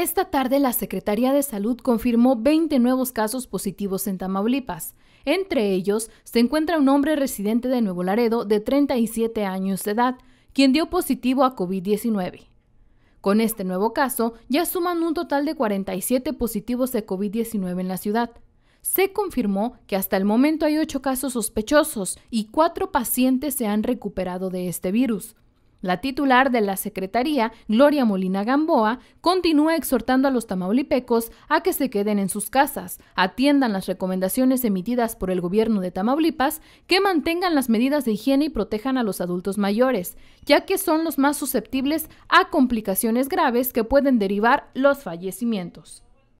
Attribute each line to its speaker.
Speaker 1: Esta tarde la Secretaría de Salud confirmó 20 nuevos casos positivos en Tamaulipas. Entre ellos se encuentra un hombre residente de Nuevo Laredo de 37 años de edad, quien dio positivo a COVID-19. Con este nuevo caso, ya suman un total de 47 positivos de COVID-19 en la ciudad. Se confirmó que hasta el momento hay 8 casos sospechosos y 4 pacientes se han recuperado de este virus. La titular de la Secretaría, Gloria Molina Gamboa, continúa exhortando a los tamaulipecos a que se queden en sus casas, atiendan las recomendaciones emitidas por el gobierno de Tamaulipas, que mantengan las medidas de higiene y protejan a los adultos mayores, ya que son los más susceptibles a complicaciones graves que pueden derivar los fallecimientos.